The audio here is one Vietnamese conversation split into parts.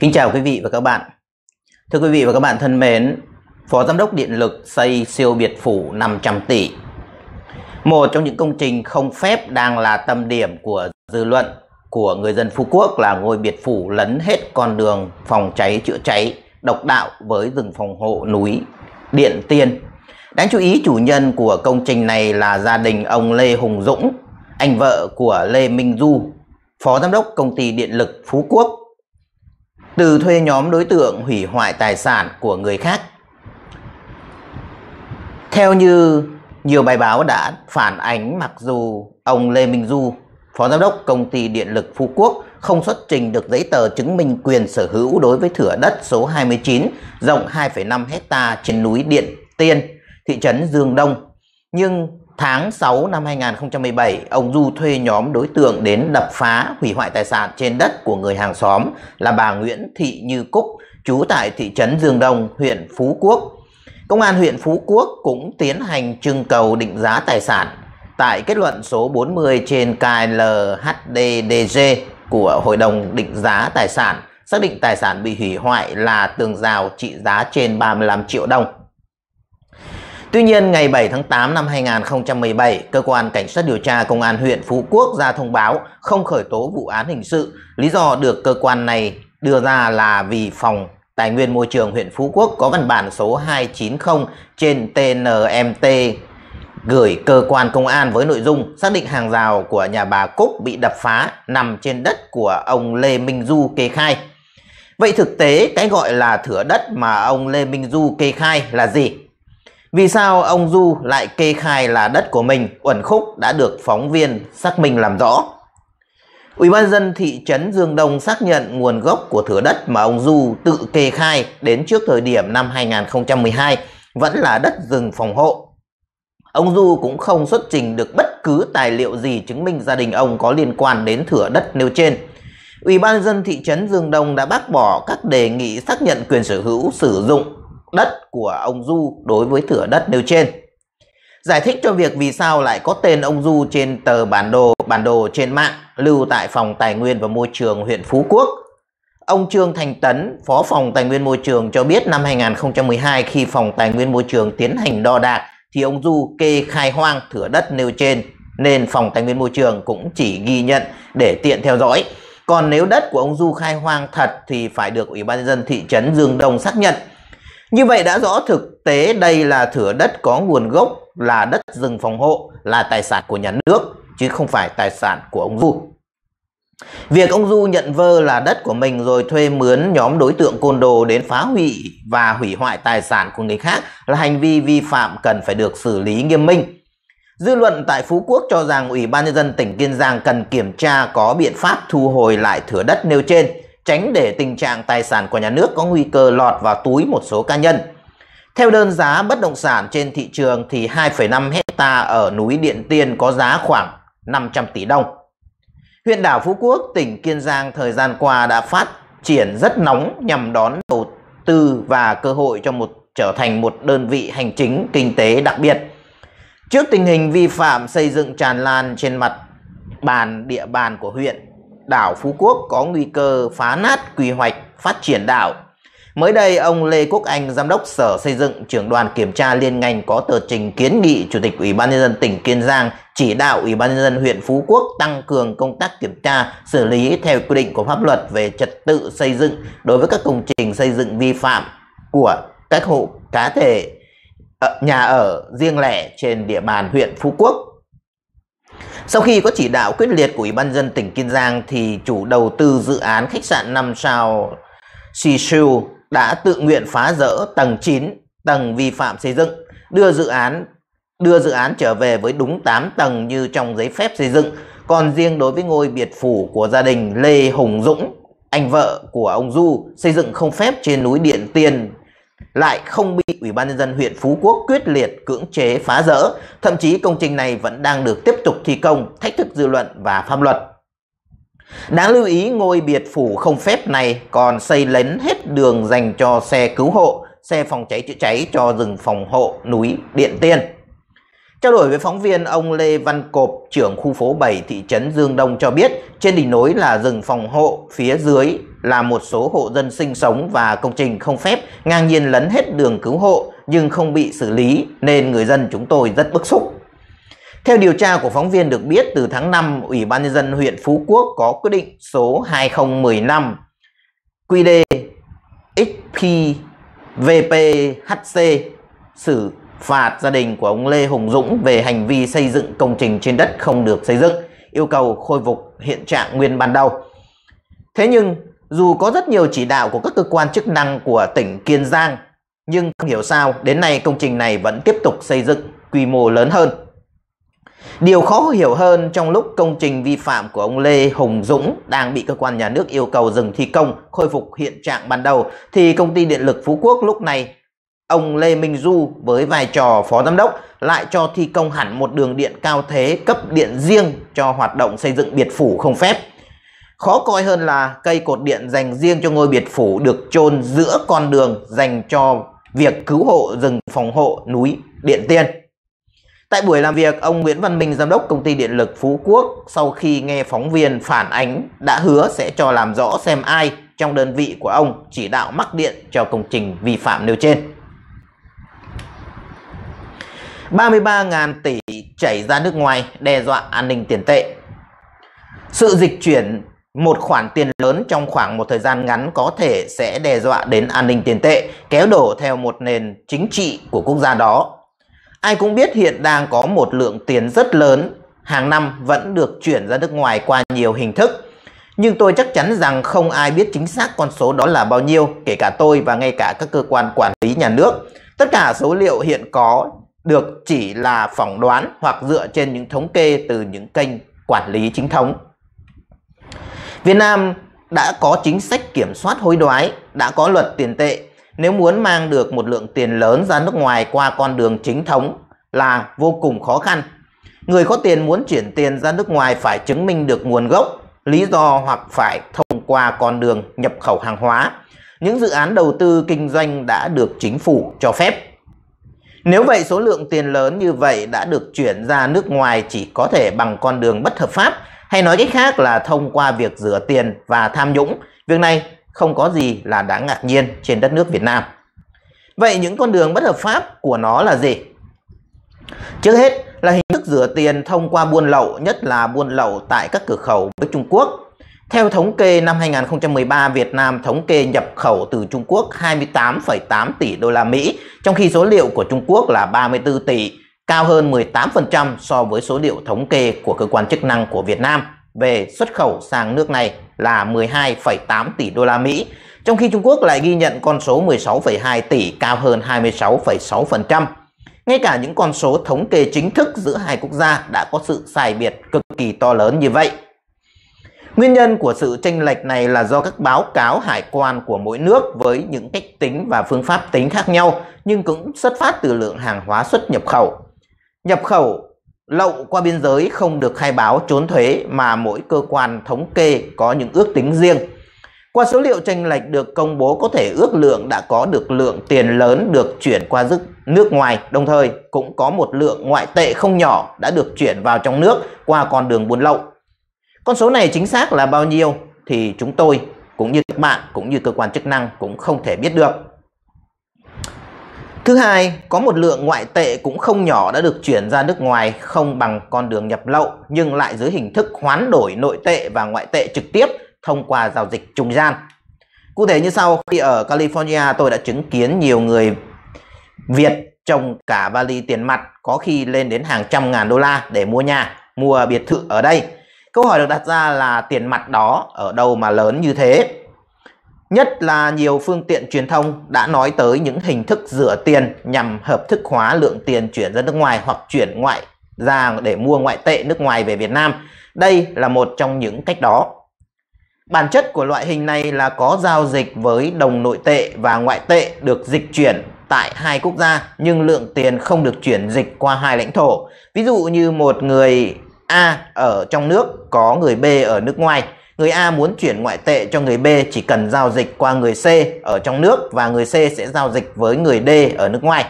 Kính chào quý vị và các bạn. Thưa quý vị và các bạn thân mến, Phó Giám đốc Điện lực xây siêu biệt phủ 500 tỷ. Một trong những công trình không phép đang là tâm điểm của dư luận của người dân Phú Quốc là ngôi biệt phủ lấn hết con đường phòng cháy chữa cháy độc đạo với rừng phòng hộ núi Điện Tiên. Đáng chú ý chủ nhân của công trình này là gia đình ông Lê Hùng Dũng, anh vợ của Lê Minh Du, Phó Giám đốc Công ty Điện lực Phú Quốc từ thuê nhóm đối tượng hủy hoại tài sản của người khác. Theo như nhiều bài báo đã phản ánh mặc dù ông Lê Minh Du, Phó Giám đốc Công ty Điện lực Phú Quốc không xuất trình được giấy tờ chứng minh quyền sở hữu đối với thửa đất số 29 rộng 2,5 hecta trên núi Điện Tiên, thị trấn Dương Đông. Nhưng Tháng 6 năm 2017, ông Du thuê nhóm đối tượng đến đập phá, hủy hoại tài sản trên đất của người hàng xóm là bà Nguyễn Thị Như Cúc, trú tại thị trấn Dương Đông, huyện Phú Quốc. Công an huyện Phú Quốc cũng tiến hành trưng cầu định giá tài sản tại kết luận số 40 trên KLHDDG của Hội đồng Định giá Tài sản, xác định tài sản bị hủy hoại là tường rào trị giá trên 35 triệu đồng. Tuy nhiên, ngày 7 tháng 8 năm 2017, Cơ quan Cảnh sát điều tra Công an huyện Phú Quốc ra thông báo không khởi tố vụ án hình sự. Lý do được cơ quan này đưa ra là vì phòng Tài nguyên Môi trường huyện Phú Quốc có văn bản số 290 trên TNMT gửi cơ quan công an với nội dung xác định hàng rào của nhà bà Cúc bị đập phá nằm trên đất của ông Lê Minh Du kê khai. Vậy thực tế cái gọi là thửa đất mà ông Lê Minh Du kê khai là gì? Vì sao ông Du lại kê khai là đất của mình uẩn khúc đã được phóng viên xác minh làm rõ? Ủy ban dân thị trấn Dương Đông xác nhận nguồn gốc của thửa đất mà ông Du tự kê khai đến trước thời điểm năm 2012 vẫn là đất rừng phòng hộ. Ông Du cũng không xuất trình được bất cứ tài liệu gì chứng minh gia đình ông có liên quan đến thửa đất nêu trên. Ủy ban dân thị trấn Dương Đông đã bác bỏ các đề nghị xác nhận quyền sở hữu sử dụng đất của ông Du đối với thửa đất nêu trên. Giải thích cho việc vì sao lại có tên ông Du trên tờ bản đồ bản đồ trên mạng lưu tại Phòng Tài nguyên và Môi trường huyện Phú Quốc. Ông Trương Thành Tấn, Phó Phòng Tài nguyên Môi trường cho biết năm 2012 khi Phòng Tài nguyên Môi trường tiến hành đo đạc thì ông Du kê khai hoang thửa đất nêu trên nên Phòng Tài nguyên Môi trường cũng chỉ ghi nhận để tiện theo dõi. Còn nếu đất của ông Du khai hoang thật thì phải được Ủy ban nhân dân thị trấn Dương Đông xác nhận như vậy đã rõ thực tế đây là thửa đất có nguồn gốc là đất rừng phòng hộ, là tài sản của nhà nước, chứ không phải tài sản của ông Du. Việc ông Du nhận vơ là đất của mình rồi thuê mướn nhóm đối tượng côn đồ đến phá hủy và hủy hoại tài sản của người khác là hành vi vi phạm cần phải được xử lý nghiêm minh. Dư luận tại Phú Quốc cho rằng Ủy ban Nhân dân tỉnh Kiên Giang cần kiểm tra có biện pháp thu hồi lại thửa đất nêu trên tránh để tình trạng tài sản của nhà nước có nguy cơ lọt vào túi một số cá nhân. Theo đơn giá bất động sản trên thị trường thì 2,5 hecta ở núi Điện Tiên có giá khoảng 500 tỷ đồng. Huyện đảo Phú Quốc, tỉnh Kiên Giang thời gian qua đã phát triển rất nóng nhằm đón đầu tư và cơ hội cho một trở thành một đơn vị hành chính kinh tế đặc biệt. Trước tình hình vi phạm xây dựng tràn lan trên mặt bàn địa bàn của huyện đảo Phú Quốc có nguy cơ phá nát quy hoạch phát triển đảo. Mới đây, ông Lê Quốc Anh, Giám đốc Sở Xây dựng, trưởng đoàn kiểm tra liên ngành có tờ trình kiến nghị Chủ tịch Ủy ban Nhân dân tỉnh Kiên Giang chỉ đạo Ủy ban Nhân dân huyện Phú Quốc tăng cường công tác kiểm tra, xử lý theo quy định của pháp luật về trật tự xây dựng đối với các công trình xây dựng vi phạm của các hộ cá thể ờ, nhà ở riêng lẻ trên địa bàn huyện Phú Quốc sau khi có chỉ đạo quyết liệt của Ủy ban dân tỉnh Kiên Giang thì chủ đầu tư dự án khách sạn 5 sao Sishu đã tự nguyện phá rỡ tầng 9 tầng vi phạm xây dựng, đưa dự án đưa dự án trở về với đúng 8 tầng như trong giấy phép xây dựng. Còn riêng đối với ngôi biệt phủ của gia đình Lê Hùng Dũng, anh vợ của ông Du xây dựng không phép trên núi Điện Tiên, lại không bị Ủy ban nhân dân huyện Phú Quốc quyết liệt cưỡng chế phá rỡ, thậm chí công trình này vẫn đang được tiếp tục thi công, thách thức dư luận và pháp luật. Đáng lưu ý ngôi biệt phủ không phép này còn xây lấn hết đường dành cho xe cứu hộ, xe phòng cháy chữa cháy cho rừng phòng hộ núi Điện Tiên. Trao đổi với phóng viên, ông Lê Văn Cộp, trưởng khu phố 7 thị trấn Dương Đông cho biết, trên đỉnh núi là rừng phòng hộ, phía dưới là một số hộ dân sinh sống và công trình không phép ngang nhiên lấn hết đường cứu hộ nhưng không bị xử lý nên người dân chúng tôi rất bức xúc. Theo điều tra của phóng viên được biết, từ tháng 5, Ủy ban nhân dân huyện Phú Quốc có quyết định số 2015 QD XPVPHC xử phạt gia đình của ông Lê Hùng Dũng về hành vi xây dựng công trình trên đất không được xây dựng, yêu cầu khôi phục hiện trạng nguyên ban đầu. Thế nhưng, dù có rất nhiều chỉ đạo của các cơ quan chức năng của tỉnh Kiên Giang, nhưng không hiểu sao đến nay công trình này vẫn tiếp tục xây dựng quy mô lớn hơn. Điều khó hiểu hơn trong lúc công trình vi phạm của ông Lê Hùng Dũng đang bị cơ quan nhà nước yêu cầu dừng thi công, khôi phục hiện trạng ban đầu thì công ty điện lực Phú Quốc lúc này ông Lê Minh Du với vai trò phó giám đốc lại cho thi công hẳn một đường điện cao thế cấp điện riêng cho hoạt động xây dựng biệt phủ không phép. Khó coi hơn là cây cột điện dành riêng cho ngôi biệt phủ được chôn giữa con đường dành cho việc cứu hộ rừng phòng hộ núi Điện Tiên. Tại buổi làm việc, ông Nguyễn Văn Minh, giám đốc công ty điện lực Phú Quốc, sau khi nghe phóng viên phản ánh, đã hứa sẽ cho làm rõ xem ai trong đơn vị của ông chỉ đạo mắc điện cho công trình vi phạm nêu trên. 33.000 tỷ chảy ra nước ngoài đe dọa an ninh tiền tệ. Sự dịch chuyển một khoản tiền lớn trong khoảng một thời gian ngắn có thể sẽ đe dọa đến an ninh tiền tệ, kéo đổ theo một nền chính trị của quốc gia đó. Ai cũng biết hiện đang có một lượng tiền rất lớn, hàng năm vẫn được chuyển ra nước ngoài qua nhiều hình thức. Nhưng tôi chắc chắn rằng không ai biết chính xác con số đó là bao nhiêu, kể cả tôi và ngay cả các cơ quan quản lý nhà nước. Tất cả số liệu hiện có được chỉ là phỏng đoán hoặc dựa trên những thống kê từ những kênh quản lý chính thống. Việt Nam đã có chính sách kiểm soát hối đoái, đã có luật tiền tệ. Nếu muốn mang được một lượng tiền lớn ra nước ngoài qua con đường chính thống là vô cùng khó khăn. Người có tiền muốn chuyển tiền ra nước ngoài phải chứng minh được nguồn gốc, lý do hoặc phải thông qua con đường nhập khẩu hàng hóa. Những dự án đầu tư kinh doanh đã được chính phủ cho phép. Nếu vậy số lượng tiền lớn như vậy đã được chuyển ra nước ngoài chỉ có thể bằng con đường bất hợp pháp hay nói cách khác là thông qua việc rửa tiền và tham nhũng. Việc này không có gì là đáng ngạc nhiên trên đất nước Việt Nam. Vậy những con đường bất hợp pháp của nó là gì? Trước hết là hình thức rửa tiền thông qua buôn lậu, nhất là buôn lậu tại các cửa khẩu với Trung Quốc. Theo thống kê năm 2013, Việt Nam thống kê nhập khẩu từ Trung Quốc 28,8 tỷ đô la Mỹ, trong khi số liệu của Trung Quốc là 34 tỷ, cao hơn 18% so với số liệu thống kê của cơ quan chức năng của Việt Nam về xuất khẩu sang nước này là 12,8 tỷ đô la Mỹ, trong khi Trung Quốc lại ghi nhận con số 16,2 tỷ cao hơn 26,6%. Ngay cả những con số thống kê chính thức giữa hai quốc gia đã có sự sai biệt cực kỳ to lớn như vậy. Nguyên nhân của sự tranh lệch này là do các báo cáo hải quan của mỗi nước với những cách tính và phương pháp tính khác nhau, nhưng cũng xuất phát từ lượng hàng hóa xuất nhập khẩu. Nhập khẩu lậu qua biên giới không được khai báo trốn thuế mà mỗi cơ quan thống kê có những ước tính riêng. Qua số liệu tranh lệch được công bố có thể ước lượng đã có được lượng tiền lớn được chuyển qua nước ngoài, đồng thời cũng có một lượng ngoại tệ không nhỏ đã được chuyển vào trong nước qua con đường buôn lậu. Con số này chính xác là bao nhiêu thì chúng tôi cũng như các bạn cũng như cơ quan chức năng cũng không thể biết được. Thứ hai, có một lượng ngoại tệ cũng không nhỏ đã được chuyển ra nước ngoài không bằng con đường nhập lậu nhưng lại dưới hình thức hoán đổi nội tệ và ngoại tệ trực tiếp thông qua giao dịch trung gian. Cụ thể như sau, khi ở California tôi đã chứng kiến nhiều người Việt trồng cả vali tiền mặt có khi lên đến hàng trăm ngàn đô la để mua nhà, mua biệt thự ở đây Câu hỏi được đặt ra là tiền mặt đó ở đâu mà lớn như thế? Nhất là nhiều phương tiện truyền thông đã nói tới những hình thức rửa tiền nhằm hợp thức hóa lượng tiền chuyển ra nước ngoài hoặc chuyển ngoại ra để mua ngoại tệ nước ngoài về Việt Nam. Đây là một trong những cách đó. Bản chất của loại hình này là có giao dịch với đồng nội tệ và ngoại tệ được dịch chuyển tại hai quốc gia nhưng lượng tiền không được chuyển dịch qua hai lãnh thổ. Ví dụ như một người A ở trong nước có người B ở nước ngoài. Người A muốn chuyển ngoại tệ cho người B chỉ cần giao dịch qua người C ở trong nước và người C sẽ giao dịch với người D ở nước ngoài.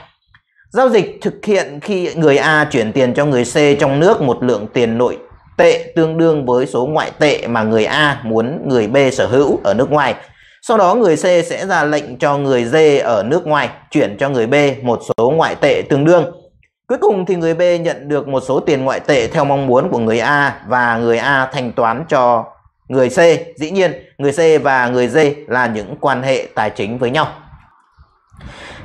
Giao dịch thực hiện khi người A chuyển tiền cho người C trong nước một lượng tiền nội tệ tương đương với số ngoại tệ mà người A muốn người B sở hữu ở nước ngoài. Sau đó người C sẽ ra lệnh cho người D ở nước ngoài chuyển cho người B một số ngoại tệ tương đương. Cuối cùng thì người B nhận được một số tiền ngoại tệ theo mong muốn của người A và người A thanh toán cho người C. Dĩ nhiên, người C và người D là những quan hệ tài chính với nhau.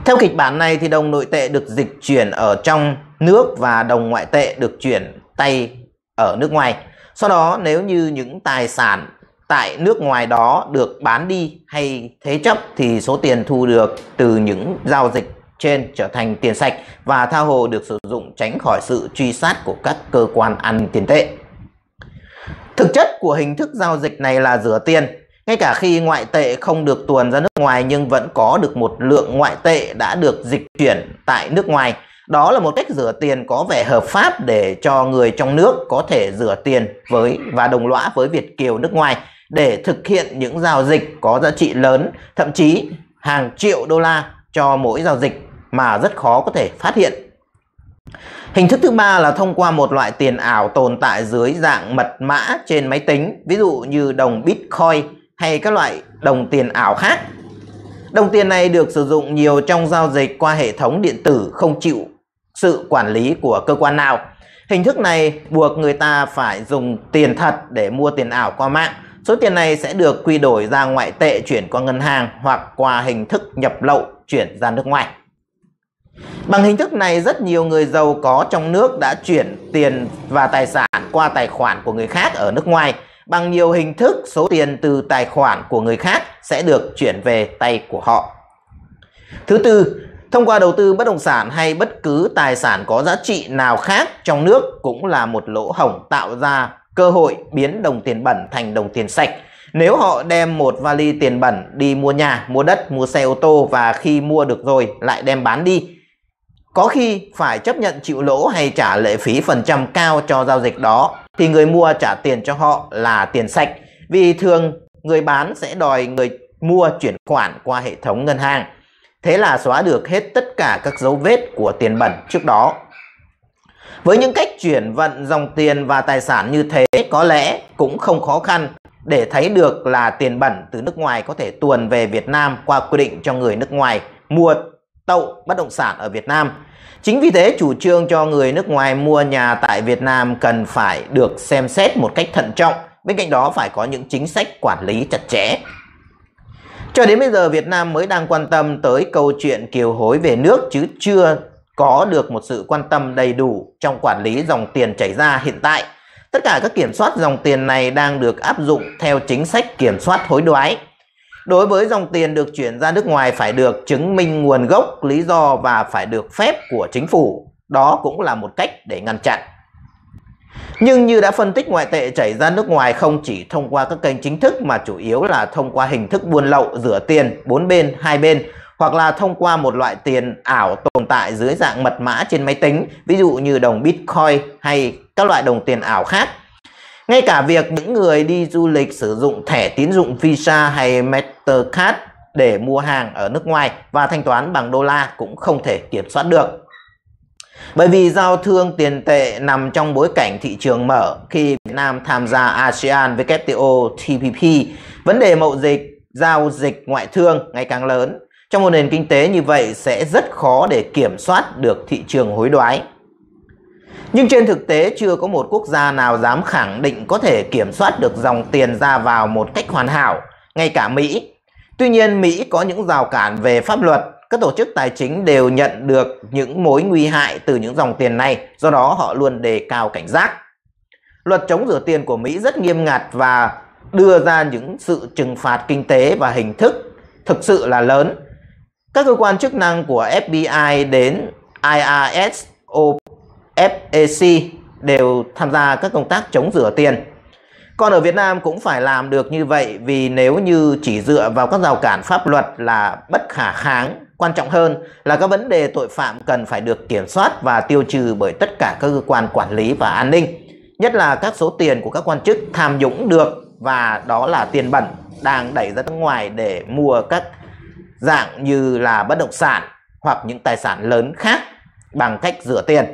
Theo kịch bản này thì đồng nội tệ được dịch chuyển ở trong nước và đồng ngoại tệ được chuyển tay ở nước ngoài. Sau đó nếu như những tài sản tại nước ngoài đó được bán đi hay thế chấp thì số tiền thu được từ những giao dịch trên trở thành tiền sạch và tha hồ được sử dụng tránh khỏi sự truy sát của các cơ quan ăn tiền tệ. Thực chất của hình thức giao dịch này là rửa tiền. Ngay cả khi ngoại tệ không được tuồn ra nước ngoài nhưng vẫn có được một lượng ngoại tệ đã được dịch chuyển tại nước ngoài. Đó là một cách rửa tiền có vẻ hợp pháp để cho người trong nước có thể rửa tiền với và đồng lõa với Việt Kiều nước ngoài để thực hiện những giao dịch có giá trị lớn, thậm chí hàng triệu đô la cho mỗi giao dịch mà rất khó có thể phát hiện. Hình thức thứ ba là thông qua một loại tiền ảo tồn tại dưới dạng mật mã trên máy tính, ví dụ như đồng Bitcoin hay các loại đồng tiền ảo khác. Đồng tiền này được sử dụng nhiều trong giao dịch qua hệ thống điện tử không chịu sự quản lý của cơ quan nào. Hình thức này buộc người ta phải dùng tiền thật để mua tiền ảo qua mạng. Số tiền này sẽ được quy đổi ra ngoại tệ chuyển qua ngân hàng hoặc qua hình thức nhập lậu chuyển ra nước ngoài. Bằng hình thức này rất nhiều người giàu có trong nước đã chuyển tiền và tài sản qua tài khoản của người khác ở nước ngoài. Bằng nhiều hình thức số tiền từ tài khoản của người khác sẽ được chuyển về tay của họ. Thứ tư, thông qua đầu tư bất động sản hay bất cứ tài sản có giá trị nào khác trong nước cũng là một lỗ hổng tạo ra cơ hội biến đồng tiền bẩn thành đồng tiền sạch nếu họ đem một vali tiền bẩn đi mua nhà, mua đất, mua xe ô tô và khi mua được rồi lại đem bán đi, có khi phải chấp nhận chịu lỗ hay trả lệ phí phần trăm cao cho giao dịch đó thì người mua trả tiền cho họ là tiền sạch vì thường người bán sẽ đòi người mua chuyển khoản qua hệ thống ngân hàng. Thế là xóa được hết tất cả các dấu vết của tiền bẩn trước đó. Với những cách chuyển vận dòng tiền và tài sản như thế có lẽ cũng không khó khăn để thấy được là tiền bẩn từ nước ngoài có thể tuồn về Việt Nam qua quy định cho người nước ngoài mua tậu bất động sản ở Việt Nam. Chính vì thế chủ trương cho người nước ngoài mua nhà tại Việt Nam cần phải được xem xét một cách thận trọng. Bên cạnh đó phải có những chính sách quản lý chặt chẽ. Cho đến bây giờ Việt Nam mới đang quan tâm tới câu chuyện kiều hối về nước chứ chưa có được một sự quan tâm đầy đủ trong quản lý dòng tiền chảy ra hiện tại. Tất cả các kiểm soát dòng tiền này đang được áp dụng theo chính sách kiểm soát hối đoái. Đối với dòng tiền được chuyển ra nước ngoài phải được chứng minh nguồn gốc, lý do và phải được phép của chính phủ. Đó cũng là một cách để ngăn chặn. Nhưng như đã phân tích ngoại tệ chảy ra nước ngoài không chỉ thông qua các kênh chính thức mà chủ yếu là thông qua hình thức buôn lậu, rửa tiền, bốn bên, hai bên hoặc là thông qua một loại tiền ảo tồn tại dưới dạng mật mã trên máy tính, ví dụ như đồng Bitcoin hay các loại đồng tiền ảo khác. Ngay cả việc những người đi du lịch sử dụng thẻ tín dụng Visa hay Mastercard để mua hàng ở nước ngoài và thanh toán bằng đô la cũng không thể kiểm soát được. Bởi vì giao thương tiền tệ nằm trong bối cảnh thị trường mở khi Việt Nam tham gia ASEAN, WTO, TPP, vấn đề mậu dịch, giao dịch ngoại thương ngày càng lớn. Trong một nền kinh tế như vậy sẽ rất khó để kiểm soát được thị trường hối đoái. Nhưng trên thực tế chưa có một quốc gia nào dám khẳng định có thể kiểm soát được dòng tiền ra vào một cách hoàn hảo, ngay cả Mỹ. Tuy nhiên Mỹ có những rào cản về pháp luật, các tổ chức tài chính đều nhận được những mối nguy hại từ những dòng tiền này, do đó họ luôn đề cao cảnh giác. Luật chống rửa tiền của Mỹ rất nghiêm ngặt và đưa ra những sự trừng phạt kinh tế và hình thức thực sự là lớn. Các cơ quan chức năng của FBI đến IRS, FEC đều tham gia các công tác chống rửa tiền. Còn ở Việt Nam cũng phải làm được như vậy vì nếu như chỉ dựa vào các rào cản pháp luật là bất khả kháng, quan trọng hơn là các vấn đề tội phạm cần phải được kiểm soát và tiêu trừ bởi tất cả các cơ quan quản lý và an ninh, nhất là các số tiền của các quan chức tham nhũng được và đó là tiền bẩn đang đẩy ra nước ngoài để mua các dạng như là bất động sản hoặc những tài sản lớn khác bằng cách rửa tiền.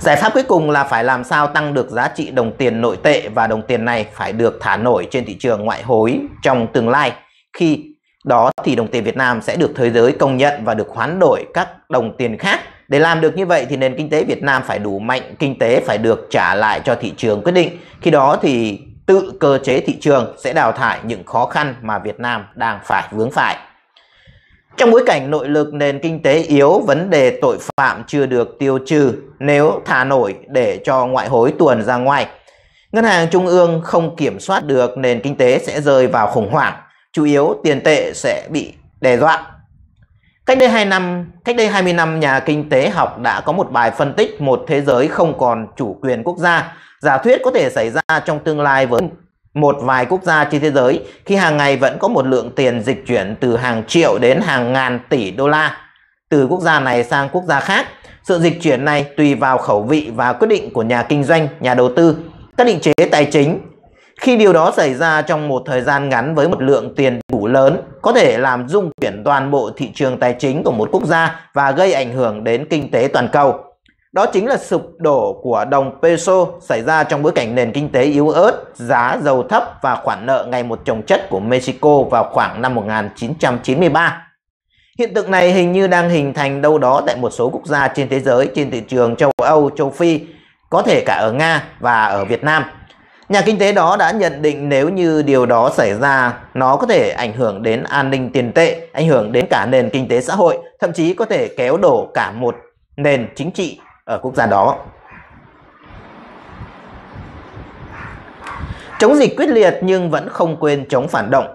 Giải pháp cuối cùng là phải làm sao tăng được giá trị đồng tiền nội tệ và đồng tiền này phải được thả nổi trên thị trường ngoại hối trong tương lai. Khi đó thì đồng tiền Việt Nam sẽ được thế giới công nhận và được hoán đổi các đồng tiền khác. Để làm được như vậy thì nền kinh tế Việt Nam phải đủ mạnh, kinh tế phải được trả lại cho thị trường quyết định. Khi đó thì tự cơ chế thị trường sẽ đào thải những khó khăn mà Việt Nam đang phải vướng phải. Trong bối cảnh nội lực nền kinh tế yếu, vấn đề tội phạm chưa được tiêu trừ nếu thả nổi để cho ngoại hối tuồn ra ngoài. Ngân hàng trung ương không kiểm soát được nền kinh tế sẽ rơi vào khủng hoảng, chủ yếu tiền tệ sẽ bị đe dọa. Cách đây 2 năm, cách đây 20 năm nhà kinh tế học đã có một bài phân tích một thế giới không còn chủ quyền quốc gia, giả thuyết có thể xảy ra trong tương lai với một vài quốc gia trên thế giới khi hàng ngày vẫn có một lượng tiền dịch chuyển từ hàng triệu đến hàng ngàn tỷ đô la từ quốc gia này sang quốc gia khác. Sự dịch chuyển này tùy vào khẩu vị và quyết định của nhà kinh doanh, nhà đầu tư, các định chế tài chính. Khi điều đó xảy ra trong một thời gian ngắn với một lượng tiền đủ lớn, có thể làm rung chuyển toàn bộ thị trường tài chính của một quốc gia và gây ảnh hưởng đến kinh tế toàn cầu. Đó chính là sụp đổ của đồng peso xảy ra trong bối cảnh nền kinh tế yếu ớt, giá dầu thấp và khoản nợ ngày một chồng chất của Mexico vào khoảng năm 1993. Hiện tượng này hình như đang hình thành đâu đó tại một số quốc gia trên thế giới, trên thị trường châu Âu, châu Phi, có thể cả ở Nga và ở Việt Nam. Nhà kinh tế đó đã nhận định nếu như điều đó xảy ra, nó có thể ảnh hưởng đến an ninh tiền tệ, ảnh hưởng đến cả nền kinh tế xã hội, thậm chí có thể kéo đổ cả một nền chính trị ở quốc gia đó chống dịch quyết liệt nhưng vẫn không quên chống phản động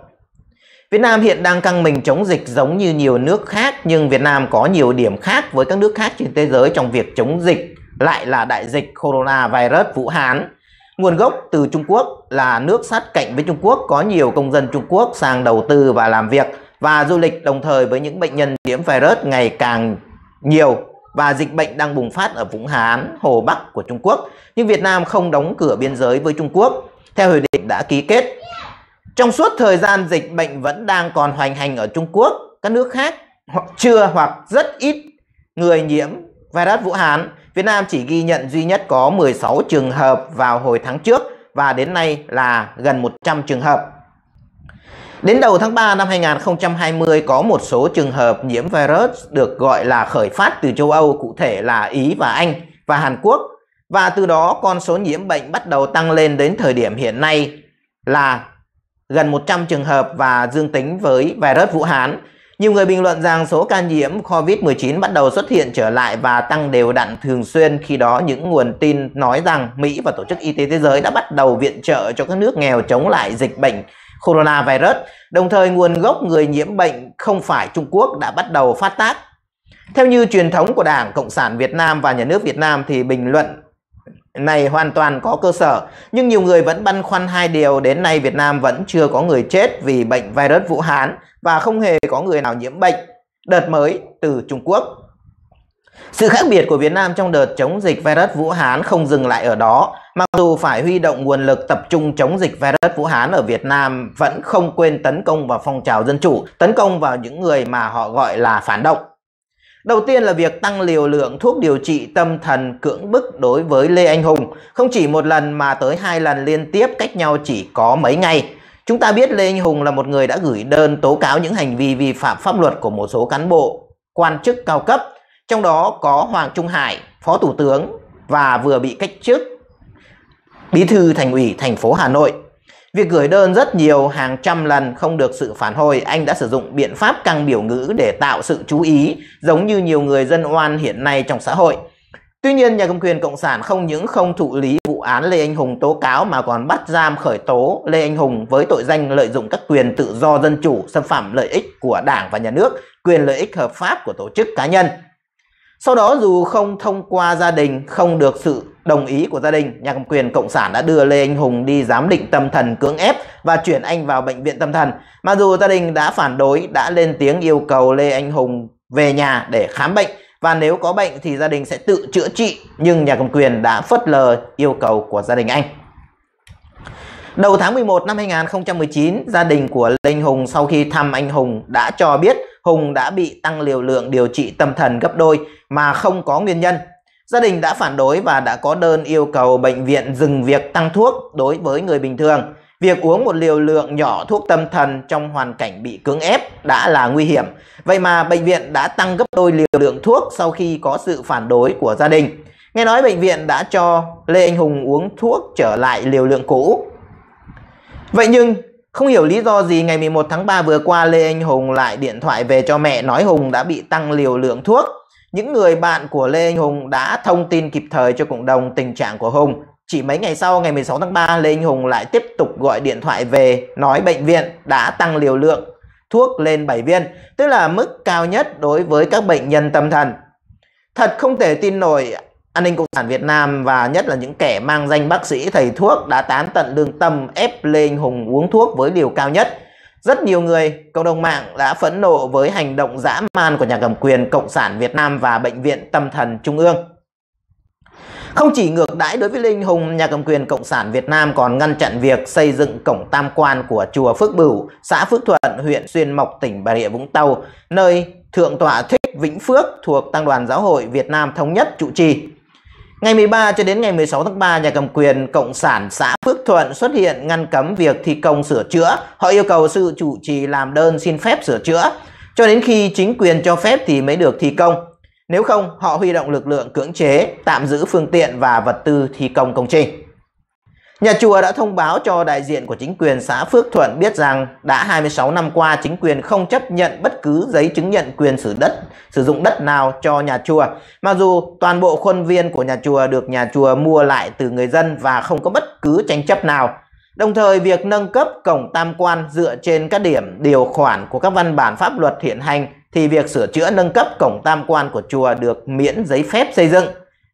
Việt Nam hiện đang căng mình chống dịch giống như nhiều nước khác nhưng Việt Nam có nhiều điểm khác với các nước khác trên thế giới trong việc chống dịch lại là đại dịch coronavirus Vũ Hán. Nguồn gốc từ Trung Quốc là nước sát cạnh với Trung Quốc có nhiều công dân Trung Quốc sang đầu tư và làm việc và du lịch đồng thời với những bệnh nhân nhiễm virus ngày càng nhiều và dịch bệnh đang bùng phát ở Vũ Hán, Hồ Bắc của Trung Quốc, nhưng Việt Nam không đóng cửa biên giới với Trung Quốc theo hiệp định đã ký kết. Trong suốt thời gian dịch bệnh vẫn đang còn hoành hành ở Trung Quốc, các nước khác hoặc chưa hoặc rất ít người nhiễm virus Vũ Hán, Việt Nam chỉ ghi nhận duy nhất có 16 trường hợp vào hồi tháng trước và đến nay là gần 100 trường hợp. Đến đầu tháng 3 năm 2020 có một số trường hợp nhiễm virus được gọi là khởi phát từ châu Âu, cụ thể là Ý và Anh và Hàn Quốc. Và từ đó con số nhiễm bệnh bắt đầu tăng lên đến thời điểm hiện nay là gần 100 trường hợp và dương tính với virus Vũ Hán. Nhiều người bình luận rằng số ca nhiễm COVID-19 bắt đầu xuất hiện trở lại và tăng đều đặn thường xuyên khi đó những nguồn tin nói rằng Mỹ và Tổ chức Y tế Thế giới đã bắt đầu viện trợ cho các nước nghèo chống lại dịch bệnh coronavirus, đồng thời nguồn gốc người nhiễm bệnh không phải Trung Quốc đã bắt đầu phát tác. Theo như truyền thống của Đảng Cộng sản Việt Nam và Nhà nước Việt Nam thì bình luận này hoàn toàn có cơ sở, nhưng nhiều người vẫn băn khoăn hai điều đến nay Việt Nam vẫn chưa có người chết vì bệnh virus Vũ Hán và không hề có người nào nhiễm bệnh đợt mới từ Trung Quốc. Sự khác biệt của Việt Nam trong đợt chống dịch virus Vũ Hán không dừng lại ở đó. Mặc dù phải huy động nguồn lực tập trung chống dịch virus Vũ Hán ở Việt Nam vẫn không quên tấn công vào phong trào dân chủ, tấn công vào những người mà họ gọi là phản động. Đầu tiên là việc tăng liều lượng thuốc điều trị tâm thần cưỡng bức đối với Lê Anh Hùng, không chỉ một lần mà tới hai lần liên tiếp cách nhau chỉ có mấy ngày. Chúng ta biết Lê Anh Hùng là một người đã gửi đơn tố cáo những hành vi vi phạm pháp luật của một số cán bộ, quan chức cao cấp trong đó có Hoàng Trung Hải, Phó Thủ tướng và vừa bị cách chức Bí thư Thành ủy thành phố Hà Nội. Việc gửi đơn rất nhiều hàng trăm lần không được sự phản hồi, anh đã sử dụng biện pháp căng biểu ngữ để tạo sự chú ý, giống như nhiều người dân oan hiện nay trong xã hội. Tuy nhiên, nhà cầm quyền Cộng sản không những không thụ lý vụ án Lê Anh Hùng tố cáo mà còn bắt giam khởi tố Lê Anh Hùng với tội danh lợi dụng các quyền tự do dân chủ, xâm phạm lợi ích của đảng và nhà nước, quyền lợi ích hợp pháp của tổ chức cá nhân. Sau đó dù không thông qua gia đình, không được sự đồng ý của gia đình, nhà cầm quyền Cộng sản đã đưa Lê Anh Hùng đi giám định tâm thần cưỡng ép và chuyển anh vào bệnh viện tâm thần. Mặc dù gia đình đã phản đối, đã lên tiếng yêu cầu Lê Anh Hùng về nhà để khám bệnh và nếu có bệnh thì gia đình sẽ tự chữa trị nhưng nhà cầm quyền đã phớt lờ yêu cầu của gia đình anh. Đầu tháng 11 năm 2019, gia đình của Lê Anh Hùng sau khi thăm anh Hùng đã cho biết Hùng đã bị tăng liều lượng điều trị tâm thần gấp đôi mà không có nguyên nhân. Gia đình đã phản đối và đã có đơn yêu cầu bệnh viện dừng việc tăng thuốc đối với người bình thường. Việc uống một liều lượng nhỏ thuốc tâm thần trong hoàn cảnh bị cưỡng ép đã là nguy hiểm. Vậy mà bệnh viện đã tăng gấp đôi liều lượng thuốc sau khi có sự phản đối của gia đình. Nghe nói bệnh viện đã cho Lê Anh Hùng uống thuốc trở lại liều lượng cũ. Vậy nhưng không hiểu lý do gì ngày 11 tháng 3 vừa qua Lê Anh Hùng lại điện thoại về cho mẹ nói Hùng đã bị tăng liều lượng thuốc. Những người bạn của Lê Anh Hùng đã thông tin kịp thời cho cộng đồng tình trạng của Hùng. Chỉ mấy ngày sau ngày 16 tháng 3 Lê Anh Hùng lại tiếp tục gọi điện thoại về nói bệnh viện đã tăng liều lượng thuốc lên 7 viên, tức là mức cao nhất đối với các bệnh nhân tâm thần. Thật không thể tin nổi an ninh cộng sản Việt Nam và nhất là những kẻ mang danh bác sĩ thầy thuốc đã tán tận lương tâm ép Lê Anh Hùng uống thuốc với liều cao nhất. Rất nhiều người, cộng đồng mạng đã phẫn nộ với hành động dã man của nhà cầm quyền Cộng sản Việt Nam và Bệnh viện Tâm thần Trung ương. Không chỉ ngược đãi đối với Lê Hùng, nhà cầm quyền Cộng sản Việt Nam còn ngăn chặn việc xây dựng cổng tam quan của chùa Phước Bửu, xã Phước Thuận, huyện Xuyên Mộc, tỉnh Bà Rịa Vũng Tàu, nơi Thượng tọa Thích Vĩnh Phước thuộc Tăng đoàn Giáo hội Việt Nam Thống nhất trụ trì. Ngày 13 cho đến ngày 16 tháng 3, nhà cầm quyền Cộng sản xã Phước Thuận xuất hiện ngăn cấm việc thi công sửa chữa. Họ yêu cầu sự chủ trì làm đơn xin phép sửa chữa. Cho đến khi chính quyền cho phép thì mới được thi công. Nếu không, họ huy động lực lượng cưỡng chế, tạm giữ phương tiện và vật tư thi công công trình. Nhà chùa đã thông báo cho đại diện của chính quyền xã Phước Thuận biết rằng đã 26 năm qua chính quyền không chấp nhận bất cứ giấy chứng nhận quyền sử đất, sử dụng đất nào cho nhà chùa. Mặc dù toàn bộ khuôn viên của nhà chùa được nhà chùa mua lại từ người dân và không có bất cứ tranh chấp nào. Đồng thời việc nâng cấp cổng tam quan dựa trên các điểm điều khoản của các văn bản pháp luật hiện hành thì việc sửa chữa nâng cấp cổng tam quan của chùa được miễn giấy phép xây dựng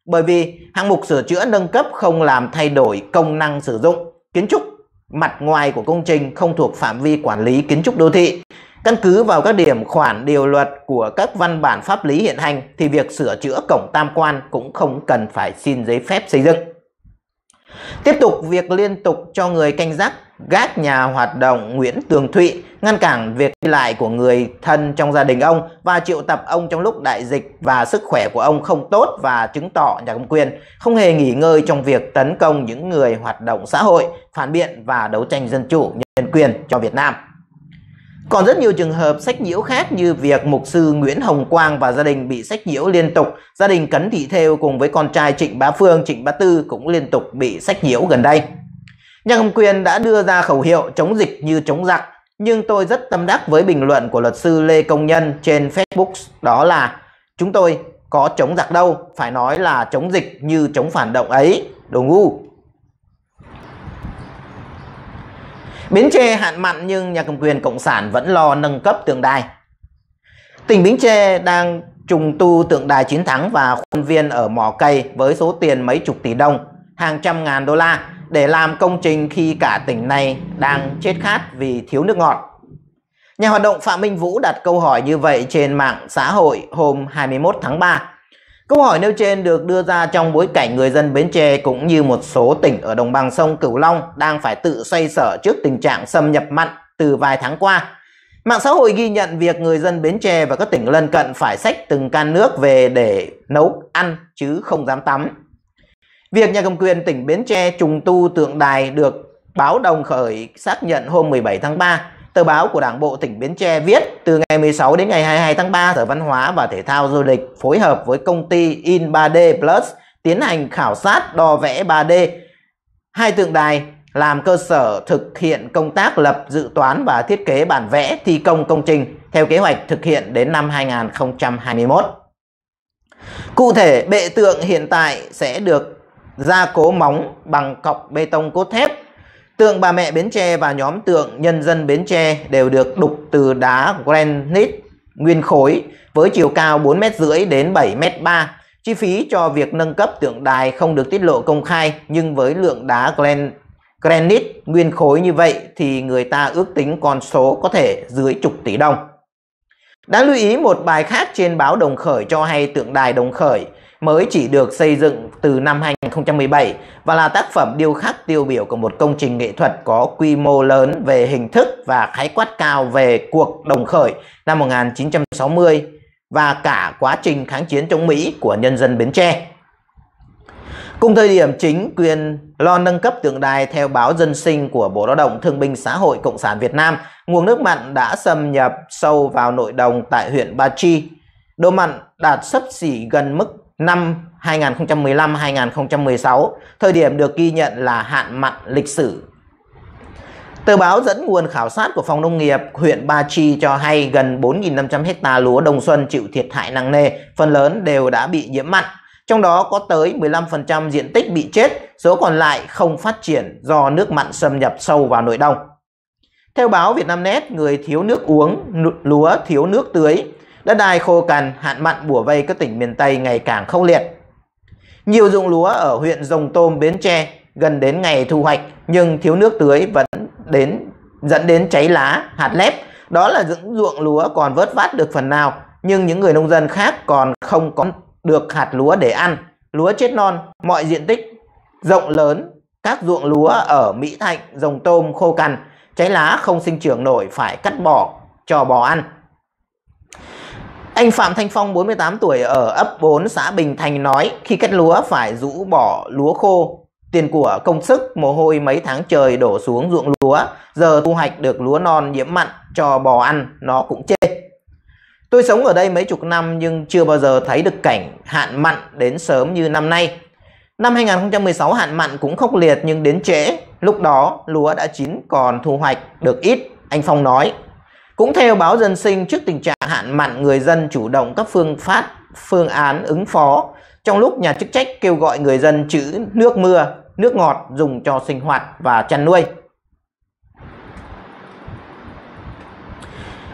bởi vì hạng mục sửa chữa nâng cấp không làm thay đổi công năng sử dụng kiến trúc mặt ngoài của công trình không thuộc phạm vi quản lý kiến trúc đô thị căn cứ vào các điểm khoản điều luật của các văn bản pháp lý hiện hành thì việc sửa chữa cổng tam quan cũng không cần phải xin giấy phép xây dựng Tiếp tục việc liên tục cho người canh gác gác nhà hoạt động Nguyễn Tường Thụy ngăn cản việc đi lại của người thân trong gia đình ông và triệu tập ông trong lúc đại dịch và sức khỏe của ông không tốt và chứng tỏ nhà công quyền không hề nghỉ ngơi trong việc tấn công những người hoạt động xã hội, phản biện và đấu tranh dân chủ nhân quyền cho Việt Nam. Còn rất nhiều trường hợp sách nhiễu khác như việc mục sư Nguyễn Hồng Quang và gia đình bị sách nhiễu liên tục, gia đình Cấn Thị Thêu cùng với con trai Trịnh Bá Phương, Trịnh Bá Tư cũng liên tục bị sách nhiễu gần đây. Nhà cầm quyền đã đưa ra khẩu hiệu chống dịch như chống giặc, nhưng tôi rất tâm đắc với bình luận của luật sư Lê Công Nhân trên Facebook đó là Chúng tôi có chống giặc đâu, phải nói là chống dịch như chống phản động ấy, đồ ngu. Bến Tre hạn mặn nhưng nhà cầm quyền Cộng sản vẫn lo nâng cấp tượng đài. Tỉnh Bến Tre đang trùng tu tượng đài chiến thắng và khuôn viên ở mỏ cây với số tiền mấy chục tỷ đồng, hàng trăm ngàn đô la để làm công trình khi cả tỉnh này đang chết khát vì thiếu nước ngọt. Nhà hoạt động Phạm Minh Vũ đặt câu hỏi như vậy trên mạng xã hội hôm 21 tháng 3 Câu hỏi nêu trên được đưa ra trong bối cảnh người dân Bến Tre cũng như một số tỉnh ở đồng bằng sông Cửu Long đang phải tự xoay sở trước tình trạng xâm nhập mặn từ vài tháng qua. Mạng xã hội ghi nhận việc người dân Bến Tre và các tỉnh lân cận phải xách từng can nước về để nấu ăn chứ không dám tắm. Việc nhà cầm quyền tỉnh Bến Tre trùng tu tượng đài được báo đồng khởi xác nhận hôm 17 tháng 3 Tờ báo của Đảng bộ tỉnh Bến Tre viết từ ngày 16 đến ngày 22 tháng 3, Sở Văn hóa và Thể thao Du lịch phối hợp với công ty In 3D Plus tiến hành khảo sát đo vẽ 3D hai tượng đài làm cơ sở thực hiện công tác lập dự toán và thiết kế bản vẽ thi công công trình theo kế hoạch thực hiện đến năm 2021. Cụ thể, bệ tượng hiện tại sẽ được gia cố móng bằng cọc bê tông cốt thép Tượng bà mẹ Bến Tre và nhóm tượng nhân dân Bến Tre đều được đục từ đá granite nguyên khối với chiều cao 4m5 đến 7m3. Chi phí cho việc nâng cấp tượng đài không được tiết lộ công khai nhưng với lượng đá granite granite nguyên khối như vậy thì người ta ước tính con số có thể dưới chục tỷ đồng. Đáng lưu ý một bài khác trên báo Đồng Khởi cho hay tượng đài Đồng Khởi mới chỉ được xây dựng từ năm 2017 và là tác phẩm điêu khắc tiêu biểu của một công trình nghệ thuật có quy mô lớn về hình thức và khái quát cao về cuộc đồng khởi năm 1960 và cả quá trình kháng chiến chống Mỹ của nhân dân Bến Tre. Cùng thời điểm chính quyền lo nâng cấp tượng đài theo báo dân sinh của Bộ Lao động Thương binh Xã hội Cộng sản Việt Nam, nguồn nước mặn đã xâm nhập sâu vào nội đồng tại huyện Ba Chi. Độ mặn đạt sấp xỉ gần mức năm 2015-2016, thời điểm được ghi nhận là hạn mặn lịch sử. Tờ báo dẫn nguồn khảo sát của Phòng Nông nghiệp huyện Ba Chi cho hay gần 4.500 hecta lúa đông xuân chịu thiệt hại nặng nề, phần lớn đều đã bị nhiễm mặn. Trong đó có tới 15% diện tích bị chết, số còn lại không phát triển do nước mặn xâm nhập sâu vào nội đồng. Theo báo Vietnamnet, người thiếu nước uống, lúa thiếu nước tưới, Đất đai khô cằn, hạn mặn bùa vây các tỉnh miền Tây ngày càng khốc liệt. Nhiều ruộng lúa ở huyện Rồng Tôm, Bến Tre gần đến ngày thu hoạch nhưng thiếu nước tưới vẫn đến dẫn đến cháy lá, hạt lép. Đó là những ruộng lúa còn vớt vát được phần nào, nhưng những người nông dân khác còn không có được hạt lúa để ăn. Lúa chết non, mọi diện tích rộng lớn, các ruộng lúa ở Mỹ Thạnh, Rồng Tôm khô cằn, cháy lá không sinh trưởng nổi phải cắt bỏ cho bò ăn. Anh Phạm Thanh Phong 48 tuổi ở ấp 4 xã Bình Thành nói khi cắt lúa phải rũ bỏ lúa khô. Tiền của công sức, mồ hôi mấy tháng trời đổ xuống ruộng lúa, giờ thu hoạch được lúa non nhiễm mặn cho bò ăn, nó cũng chết. Tôi sống ở đây mấy chục năm nhưng chưa bao giờ thấy được cảnh hạn mặn đến sớm như năm nay. Năm 2016 hạn mặn cũng khốc liệt nhưng đến trễ, lúc đó lúa đã chín còn thu hoạch được ít, anh Phong nói. Cũng theo báo Dân Sinh, trước tình trạng hạn mặn người dân chủ động các phương pháp, phương án ứng phó, trong lúc nhà chức trách kêu gọi người dân trữ nước mưa, nước ngọt dùng cho sinh hoạt và chăn nuôi.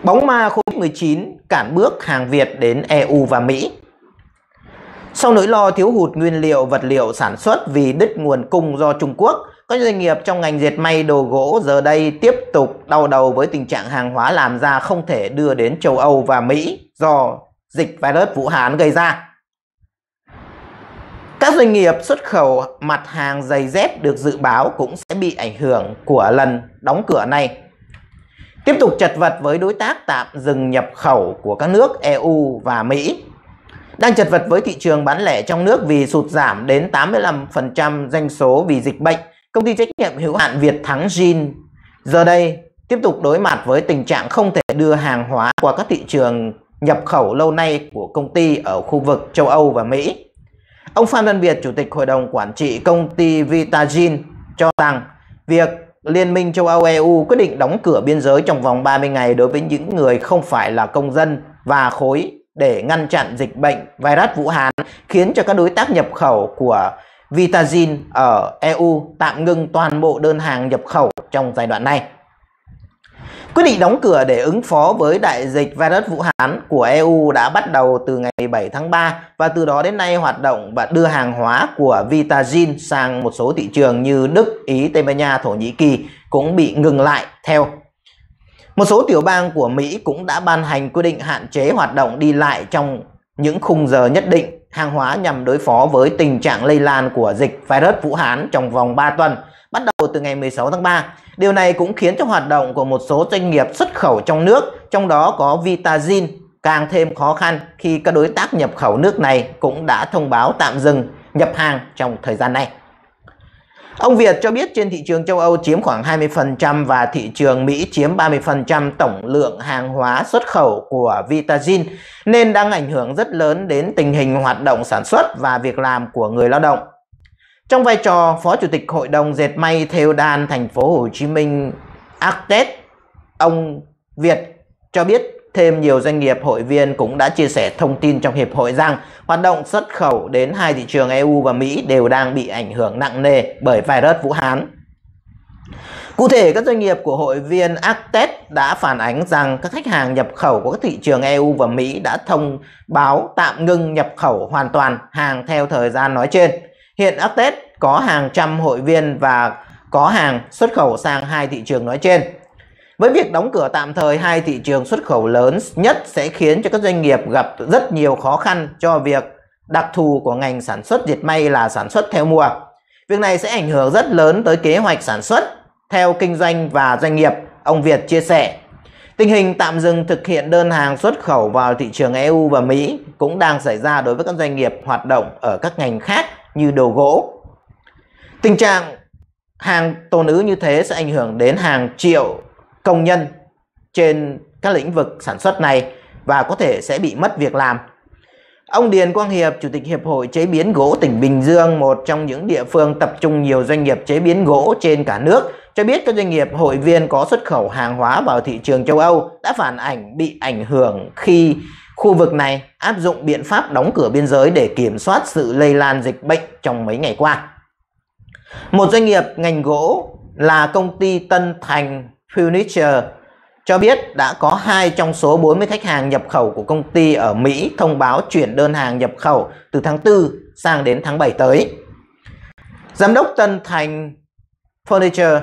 Bóng ma Covid-19 cản bước hàng Việt đến EU và Mỹ. Sau nỗi lo thiếu hụt nguyên liệu vật liệu sản xuất vì đứt nguồn cung do Trung Quốc, các doanh nghiệp trong ngành dệt may đồ gỗ giờ đây tiếp tục đau đầu với tình trạng hàng hóa làm ra không thể đưa đến châu Âu và Mỹ do dịch virus Vũ Hán gây ra. Các doanh nghiệp xuất khẩu mặt hàng giày dép được dự báo cũng sẽ bị ảnh hưởng của lần đóng cửa này. Tiếp tục chật vật với đối tác tạm dừng nhập khẩu của các nước EU và Mỹ. Đang chật vật với thị trường bán lẻ trong nước vì sụt giảm đến 85% doanh số vì dịch bệnh Công ty trách nhiệm hữu hạn Việt Thắng Jin giờ đây tiếp tục đối mặt với tình trạng không thể đưa hàng hóa qua các thị trường nhập khẩu lâu nay của công ty ở khu vực châu Âu và Mỹ. Ông Phan Văn Việt, Chủ tịch Hội đồng Quản trị công ty Vitagin cho rằng việc Liên minh châu Âu EU quyết định đóng cửa biên giới trong vòng 30 ngày đối với những người không phải là công dân và khối để ngăn chặn dịch bệnh virus Vũ Hán khiến cho các đối tác nhập khẩu của VitaGen ở EU tạm ngưng toàn bộ đơn hàng nhập khẩu trong giai đoạn này. Quyết định đóng cửa để ứng phó với đại dịch virus Vũ Hán của EU đã bắt đầu từ ngày 17 tháng 3 và từ đó đến nay hoạt động và đưa hàng hóa của VitaGen sang một số thị trường như Đức, Ý, Tây Ban Nha, Thổ Nhĩ Kỳ cũng bị ngừng lại theo. Một số tiểu bang của Mỹ cũng đã ban hành quy định hạn chế hoạt động đi lại trong những khung giờ nhất định hàng hóa nhằm đối phó với tình trạng lây lan của dịch virus Vũ Hán trong vòng 3 tuần, bắt đầu từ ngày 16 tháng 3. Điều này cũng khiến cho hoạt động của một số doanh nghiệp xuất khẩu trong nước, trong đó có Vitazin, càng thêm khó khăn khi các đối tác nhập khẩu nước này cũng đã thông báo tạm dừng nhập hàng trong thời gian này. Ông Việt cho biết trên thị trường châu Âu chiếm khoảng 20% và thị trường Mỹ chiếm 30% tổng lượng hàng hóa xuất khẩu của Vitazin nên đang ảnh hưởng rất lớn đến tình hình hoạt động sản xuất và việc làm của người lao động. Trong vai trò Phó Chủ tịch Hội đồng Dệt May Theo Đan thành phố Hồ Chí Minh Arctet, ông Việt cho biết Thêm nhiều doanh nghiệp hội viên cũng đã chia sẻ thông tin trong hiệp hội rằng hoạt động xuất khẩu đến hai thị trường EU và Mỹ đều đang bị ảnh hưởng nặng nề bởi virus Vũ Hán. Cụ thể, các doanh nghiệp của hội viên Actet đã phản ánh rằng các khách hàng nhập khẩu của các thị trường EU và Mỹ đã thông báo tạm ngưng nhập khẩu hoàn toàn hàng theo thời gian nói trên. Hiện Actet có hàng trăm hội viên và có hàng xuất khẩu sang hai thị trường nói trên. Với việc đóng cửa tạm thời hai thị trường xuất khẩu lớn nhất sẽ khiến cho các doanh nghiệp gặp rất nhiều khó khăn cho việc đặc thù của ngành sản xuất dệt may là sản xuất theo mùa. Việc này sẽ ảnh hưởng rất lớn tới kế hoạch sản xuất theo kinh doanh và doanh nghiệp, ông Việt chia sẻ. Tình hình tạm dừng thực hiện đơn hàng xuất khẩu vào thị trường EU và Mỹ cũng đang xảy ra đối với các doanh nghiệp hoạt động ở các ngành khác như đồ gỗ. Tình trạng hàng tồn ứ như thế sẽ ảnh hưởng đến hàng triệu công nhân trên các lĩnh vực sản xuất này và có thể sẽ bị mất việc làm. Ông Điền Quang Hiệp, Chủ tịch Hiệp hội Chế biến gỗ tỉnh Bình Dương, một trong những địa phương tập trung nhiều doanh nghiệp chế biến gỗ trên cả nước, cho biết các doanh nghiệp hội viên có xuất khẩu hàng hóa vào thị trường châu Âu đã phản ảnh bị ảnh hưởng khi khu vực này áp dụng biện pháp đóng cửa biên giới để kiểm soát sự lây lan dịch bệnh trong mấy ngày qua. Một doanh nghiệp ngành gỗ là công ty Tân Thành Furniture cho biết đã có hai trong số 40 khách hàng nhập khẩu của công ty ở Mỹ thông báo chuyển đơn hàng nhập khẩu từ tháng 4 sang đến tháng 7 tới. Giám đốc Tân Thành Furniture,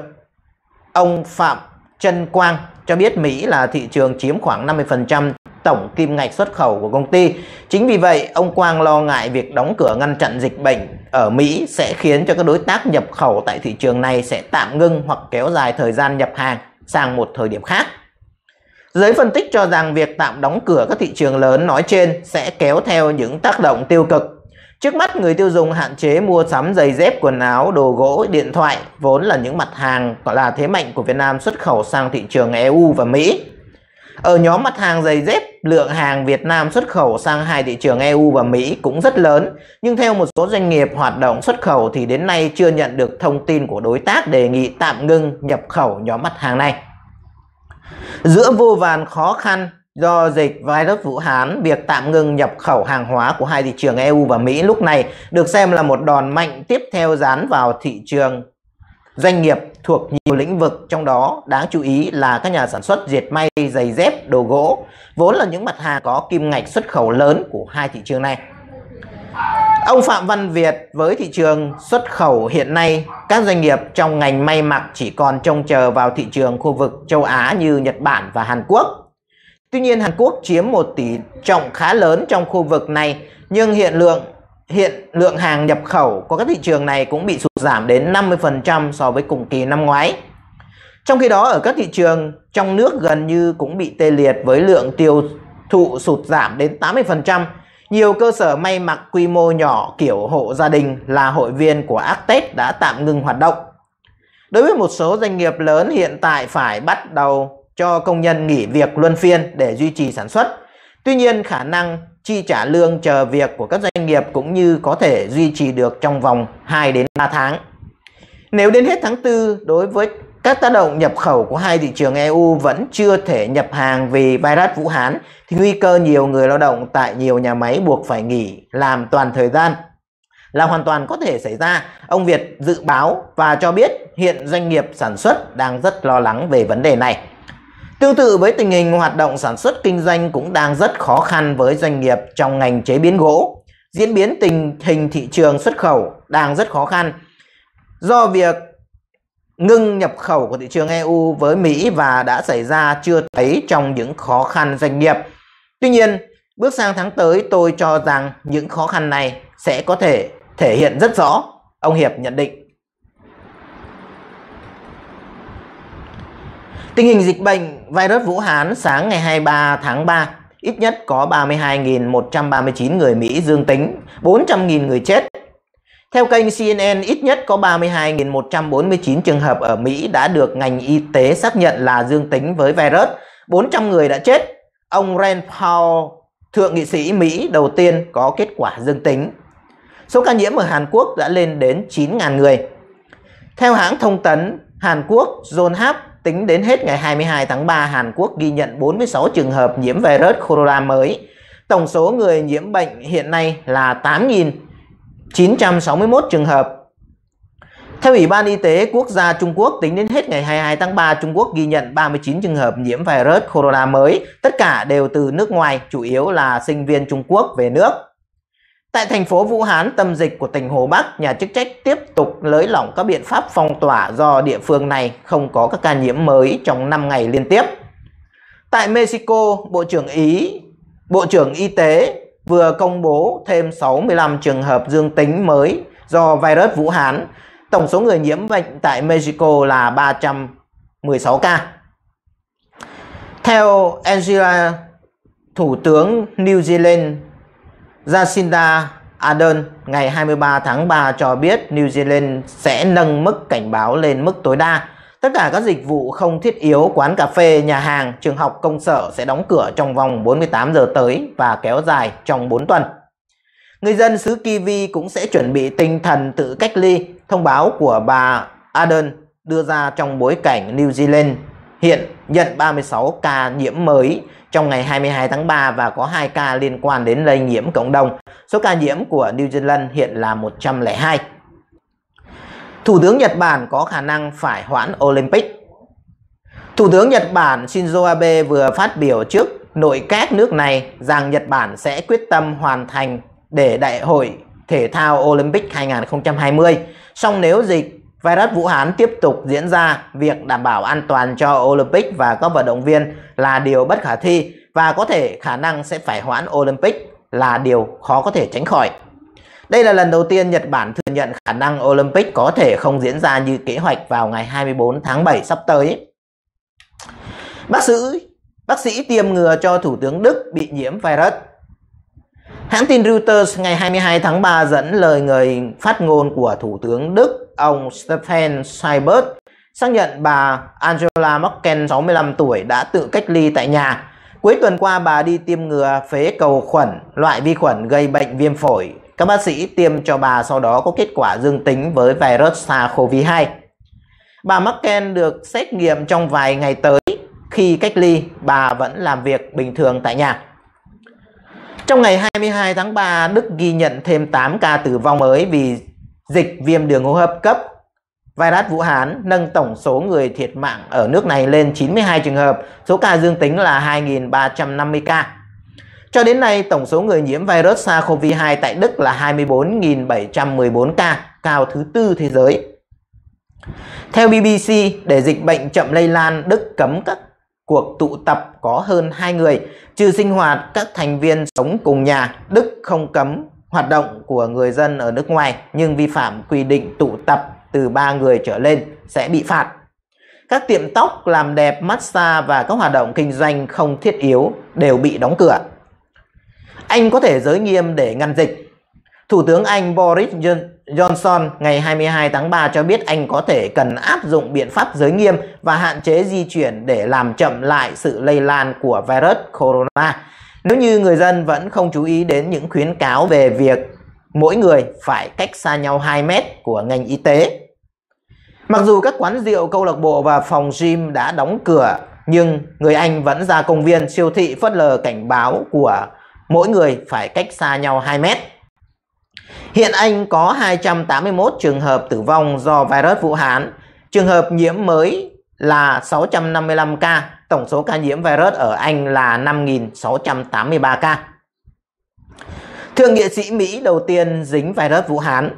ông Phạm Trân Quang cho biết Mỹ là thị trường chiếm khoảng 50% tổng kim ngạch xuất khẩu của công ty. Chính vì vậy, ông Quang lo ngại việc đóng cửa ngăn chặn dịch bệnh ở Mỹ sẽ khiến cho các đối tác nhập khẩu tại thị trường này sẽ tạm ngưng hoặc kéo dài thời gian nhập hàng sang một thời điểm khác. Giới phân tích cho rằng việc tạm đóng cửa các thị trường lớn nói trên sẽ kéo theo những tác động tiêu cực. Trước mắt người tiêu dùng hạn chế mua sắm giày dép, quần áo, đồ gỗ, điện thoại vốn là những mặt hàng là thế mạnh của Việt Nam xuất khẩu sang thị trường EU và Mỹ. Ở nhóm mặt hàng giày dép, lượng hàng Việt Nam xuất khẩu sang hai thị trường EU và Mỹ cũng rất lớn, nhưng theo một số doanh nghiệp hoạt động xuất khẩu thì đến nay chưa nhận được thông tin của đối tác đề nghị tạm ngưng nhập khẩu nhóm mặt hàng này. Giữa vô vàn khó khăn do dịch virus Vũ Hán, việc tạm ngừng nhập khẩu hàng hóa của hai thị trường EU và Mỹ lúc này được xem là một đòn mạnh tiếp theo dán vào thị trường Doanh nghiệp thuộc nhiều lĩnh vực trong đó đáng chú ý là các nhà sản xuất dệt may, giày dép, đồ gỗ, vốn là những mặt hàng có kim ngạch xuất khẩu lớn của hai thị trường này. Ông Phạm Văn Việt với thị trường xuất khẩu hiện nay, các doanh nghiệp trong ngành may mặc chỉ còn trông chờ vào thị trường khu vực châu Á như Nhật Bản và Hàn Quốc. Tuy nhiên Hàn Quốc chiếm một tỷ trọng khá lớn trong khu vực này, nhưng hiện lượng hiện lượng hàng nhập khẩu của các thị trường này cũng bị sụt giảm đến 50% so với cùng kỳ năm ngoái. Trong khi đó ở các thị trường trong nước gần như cũng bị tê liệt với lượng tiêu thụ sụt giảm đến 80%. Nhiều cơ sở may mặc quy mô nhỏ kiểu hộ gia đình là hội viên của Actết đã tạm ngừng hoạt động. Đối với một số doanh nghiệp lớn hiện tại phải bắt đầu cho công nhân nghỉ việc luân phiên để duy trì sản xuất. Tuy nhiên khả năng chi trả lương chờ việc của các doanh nghiệp cũng như có thể duy trì được trong vòng 2 đến 3 tháng. Nếu đến hết tháng 4, đối với các tác động nhập khẩu của hai thị trường EU vẫn chưa thể nhập hàng vì virus Vũ Hán thì nguy cơ nhiều người lao động tại nhiều nhà máy buộc phải nghỉ làm toàn thời gian là hoàn toàn có thể xảy ra. Ông Việt dự báo và cho biết hiện doanh nghiệp sản xuất đang rất lo lắng về vấn đề này. Tương tự với tình hình hoạt động sản xuất kinh doanh cũng đang rất khó khăn với doanh nghiệp trong ngành chế biến gỗ. Diễn biến tình hình thị trường xuất khẩu đang rất khó khăn do việc ngưng nhập khẩu của thị trường EU với Mỹ và đã xảy ra chưa thấy trong những khó khăn doanh nghiệp. Tuy nhiên, bước sang tháng tới tôi cho rằng những khó khăn này sẽ có thể thể hiện rất rõ, ông Hiệp nhận định. Tình hình dịch bệnh virus Vũ Hán sáng ngày 23 tháng 3, ít nhất có 32.139 người Mỹ dương tính, 400.000 người chết. Theo kênh CNN, ít nhất có 32.149 trường hợp ở Mỹ đã được ngành y tế xác nhận là dương tính với virus, 400 người đã chết. Ông Rand Paul, thượng nghị sĩ Mỹ đầu tiên có kết quả dương tính. Số ca nhiễm ở Hàn Quốc đã lên đến 9.000 người. Theo hãng thông tấn Hàn Quốc Yonhap Tính đến hết ngày 22 tháng 3, Hàn Quốc ghi nhận 46 trường hợp nhiễm virus corona mới. Tổng số người nhiễm bệnh hiện nay là 8.961 trường hợp. Theo Ủy ban Y tế Quốc gia Trung Quốc, tính đến hết ngày 22 tháng 3, Trung Quốc ghi nhận 39 trường hợp nhiễm virus corona mới, tất cả đều từ nước ngoài, chủ yếu là sinh viên Trung Quốc về nước. Tại thành phố Vũ Hán, tâm dịch của tỉnh Hồ Bắc, nhà chức trách tiếp tục nới lỏng các biện pháp phong tỏa do địa phương này không có các ca nhiễm mới trong 5 ngày liên tiếp. Tại Mexico, Bộ trưởng Ý, Bộ trưởng Y tế vừa công bố thêm 65 trường hợp dương tính mới do virus Vũ Hán. Tổng số người nhiễm bệnh tại Mexico là 316 ca. Theo Angela, Thủ tướng New Zealand Jacinda Ardern ngày 23 tháng 3 cho biết New Zealand sẽ nâng mức cảnh báo lên mức tối đa. Tất cả các dịch vụ không thiết yếu, quán cà phê, nhà hàng, trường học, công sở sẽ đóng cửa trong vòng 48 giờ tới và kéo dài trong 4 tuần. Người dân xứ Kiwi cũng sẽ chuẩn bị tinh thần tự cách ly, thông báo của bà Ardern đưa ra trong bối cảnh New Zealand hiện nhận 36 ca nhiễm mới trong ngày 22 tháng 3 và có 2 ca liên quan đến lây nhiễm cộng đồng. Số ca nhiễm của New Zealand hiện là 102. Thủ tướng Nhật Bản có khả năng phải hoãn Olympic. Thủ tướng Nhật Bản Shinzo Abe vừa phát biểu trước nội các nước này rằng Nhật Bản sẽ quyết tâm hoàn thành để đại hội thể thao Olympic 2020. Song nếu dịch Virus Vũ Hán tiếp tục diễn ra, việc đảm bảo an toàn cho Olympic và các vận động viên là điều bất khả thi và có thể khả năng sẽ phải hoãn Olympic là điều khó có thể tránh khỏi. Đây là lần đầu tiên Nhật Bản thừa nhận khả năng Olympic có thể không diễn ra như kế hoạch vào ngày 24 tháng 7 sắp tới. Bác sĩ, bác sĩ tiêm ngừa cho Thủ tướng Đức bị nhiễm virus Hãng tin Reuters ngày 22 tháng 3 dẫn lời người phát ngôn của Thủ tướng Đức, ông Stefan Seibert, xác nhận bà Angela Merkel, 65 tuổi, đã tự cách ly tại nhà. Cuối tuần qua, bà đi tiêm ngừa phế cầu khuẩn, loại vi khuẩn gây bệnh viêm phổi. Các bác sĩ tiêm cho bà sau đó có kết quả dương tính với virus SARS-CoV-2. Bà Merkel được xét nghiệm trong vài ngày tới. Khi cách ly, bà vẫn làm việc bình thường tại nhà. Trong ngày 22 tháng 3, Đức ghi nhận thêm 8 ca tử vong mới vì dịch viêm đường hô hấp cấp virus Vũ Hán, nâng tổng số người thiệt mạng ở nước này lên 92 trường hợp, số ca dương tính là 2.350 ca. Cho đến nay, tổng số người nhiễm virus SARS-CoV-2 tại Đức là 24.714 ca, cao thứ tư thế giới. Theo BBC, để dịch bệnh chậm lây lan, Đức cấm các cuộc tụ tập có hơn hai người, trừ sinh hoạt các thành viên sống cùng nhà, Đức không cấm hoạt động của người dân ở nước ngoài nhưng vi phạm quy định tụ tập từ 3 người trở lên sẽ bị phạt. Các tiệm tóc, làm đẹp, massage và các hoạt động kinh doanh không thiết yếu đều bị đóng cửa. Anh có thể giới nghiêm để ngăn dịch. Thủ tướng Anh Boris Johnson Johnson ngày 22 tháng 3 cho biết Anh có thể cần áp dụng biện pháp giới nghiêm và hạn chế di chuyển để làm chậm lại sự lây lan của virus corona. Nếu như người dân vẫn không chú ý đến những khuyến cáo về việc mỗi người phải cách xa nhau 2 mét của ngành y tế. Mặc dù các quán rượu, câu lạc bộ và phòng gym đã đóng cửa, nhưng người Anh vẫn ra công viên siêu thị phớt lờ cảnh báo của mỗi người phải cách xa nhau 2 mét. Hiện Anh có 281 trường hợp tử vong do virus Vũ Hán. Trường hợp nhiễm mới là 655 ca. Tổng số ca nhiễm virus ở Anh là 5.683 ca. Thượng nghị sĩ Mỹ đầu tiên dính virus Vũ Hán.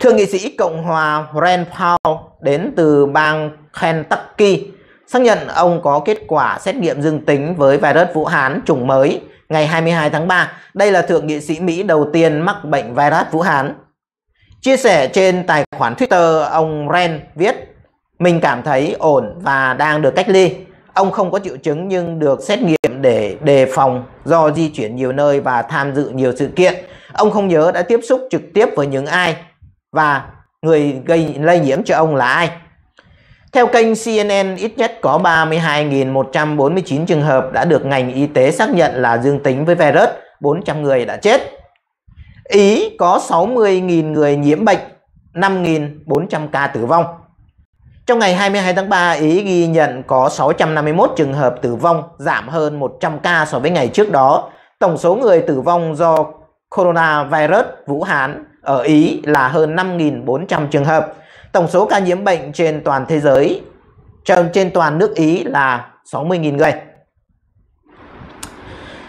Thượng nghị sĩ Cộng hòa Rand Paul đến từ bang Kentucky xác nhận ông có kết quả xét nghiệm dương tính với virus Vũ Hán chủng mới ngày 22 tháng 3. Đây là thượng nghị sĩ Mỹ đầu tiên mắc bệnh virus Vũ Hán. Chia sẻ trên tài khoản Twitter, ông Ren viết Mình cảm thấy ổn và đang được cách ly. Ông không có triệu chứng nhưng được xét nghiệm để đề phòng do di chuyển nhiều nơi và tham dự nhiều sự kiện. Ông không nhớ đã tiếp xúc trực tiếp với những ai và người gây lây nhiễm cho ông là ai. Theo kênh CNN, ít nhất có 32.149 trường hợp đã được ngành y tế xác nhận là dương tính với virus, 400 người đã chết. Ý có 60.000 người nhiễm bệnh, 5.400 ca tử vong. Trong ngày 22 tháng 3, Ý ghi nhận có 651 trường hợp tử vong, giảm hơn 100 ca so với ngày trước đó. Tổng số người tử vong do coronavirus Vũ Hán ở Ý là hơn 5.400 trường hợp, Tổng số ca nhiễm bệnh trên toàn thế giới trong trên toàn nước Ý là 60.000 người.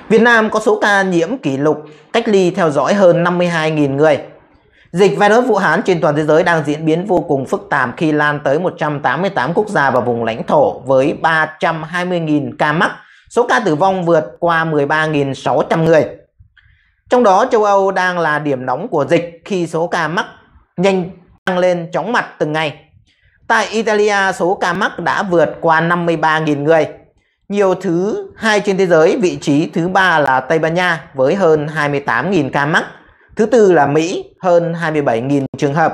Việt Nam có số ca nhiễm kỷ lục cách ly theo dõi hơn 52.000 người. Dịch virus Vũ Hán trên toàn thế giới đang diễn biến vô cùng phức tạp khi lan tới 188 quốc gia và vùng lãnh thổ với 320.000 ca mắc. Số ca tử vong vượt qua 13.600 người. Trong đó châu Âu đang là điểm nóng của dịch khi số ca mắc nhanh tăng lên chóng mặt từng ngày. Tại Italia, số ca mắc đã vượt qua 53.000 người. Nhiều thứ hai trên thế giới, vị trí thứ ba là Tây Ban Nha với hơn 28.000 ca mắc. Thứ tư là Mỹ, hơn 27.000 trường hợp.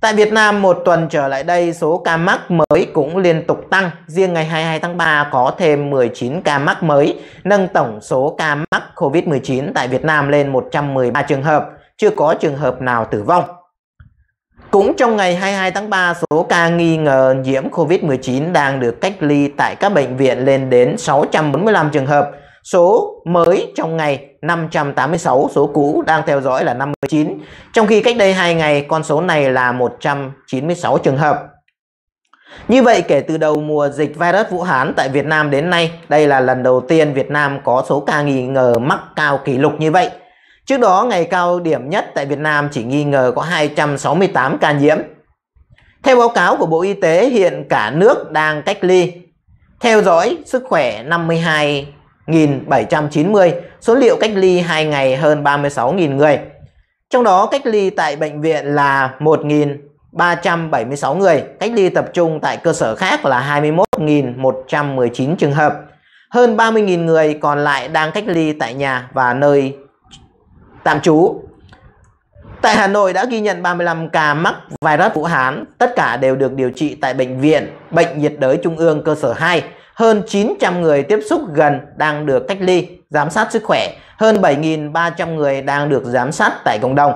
Tại Việt Nam, một tuần trở lại đây, số ca mắc mới cũng liên tục tăng. Riêng ngày 22 tháng 3 có thêm 19 ca mắc mới, nâng tổng số ca mắc COVID-19 tại Việt Nam lên 113 trường hợp, chưa có trường hợp nào tử vong. Cũng trong ngày 22 tháng 3, số ca nghi ngờ nhiễm COVID-19 đang được cách ly tại các bệnh viện lên đến 645 trường hợp. Số mới trong ngày 586, số cũ đang theo dõi là 59. Trong khi cách đây 2 ngày, con số này là 196 trường hợp. Như vậy, kể từ đầu mùa dịch virus Vũ Hán tại Việt Nam đến nay, đây là lần đầu tiên Việt Nam có số ca nghi ngờ mắc cao kỷ lục như vậy. Trước đó ngày cao điểm nhất tại Việt Nam chỉ nghi ngờ có 268 ca nhiễm. Theo báo cáo của Bộ Y tế, hiện cả nước đang cách ly, theo dõi sức khỏe 52.790, số liệu cách ly 2 ngày hơn 36.000 người. Trong đó cách ly tại bệnh viện là 1.376 người, cách ly tập trung tại cơ sở khác là 21.119 trường hợp. Hơn 30.000 người còn lại đang cách ly tại nhà và nơi tạm trú. Tại Hà Nội đã ghi nhận 35 ca mắc virus Vũ Hán, tất cả đều được điều trị tại Bệnh viện Bệnh nhiệt đới Trung ương cơ sở 2. Hơn 900 người tiếp xúc gần đang được cách ly, giám sát sức khỏe. Hơn 7.300 người đang được giám sát tại cộng đồng.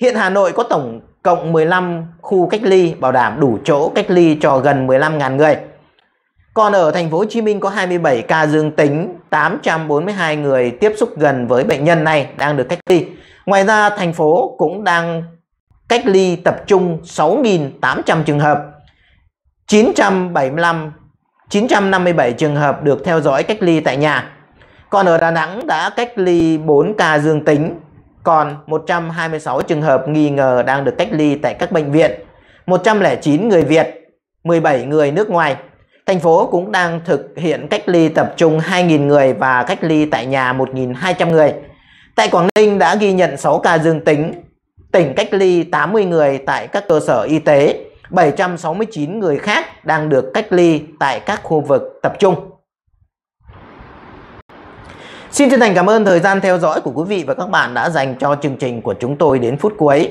Hiện Hà Nội có tổng cộng 15 khu cách ly bảo đảm đủ chỗ cách ly cho gần 15.000 người. Còn ở thành phố Hồ Chí Minh có 27 ca dương tính, 842 người tiếp xúc gần với bệnh nhân này đang được cách ly. Ngoài ra, thành phố cũng đang cách ly tập trung 6.800 trường hợp, 975 957 trường hợp được theo dõi cách ly tại nhà. Còn ở Đà Nẵng đã cách ly 4 ca dương tính, còn 126 trường hợp nghi ngờ đang được cách ly tại các bệnh viện, 109 người Việt, 17 người nước ngoài Thành phố cũng đang thực hiện cách ly tập trung 2.000 người và cách ly tại nhà 1.200 người. Tại Quảng Ninh đã ghi nhận 6 ca dương tính, tỉnh cách ly 80 người tại các cơ sở y tế, 769 người khác đang được cách ly tại các khu vực tập trung. Xin chân thành cảm ơn thời gian theo dõi của quý vị và các bạn đã dành cho chương trình của chúng tôi đến phút cuối.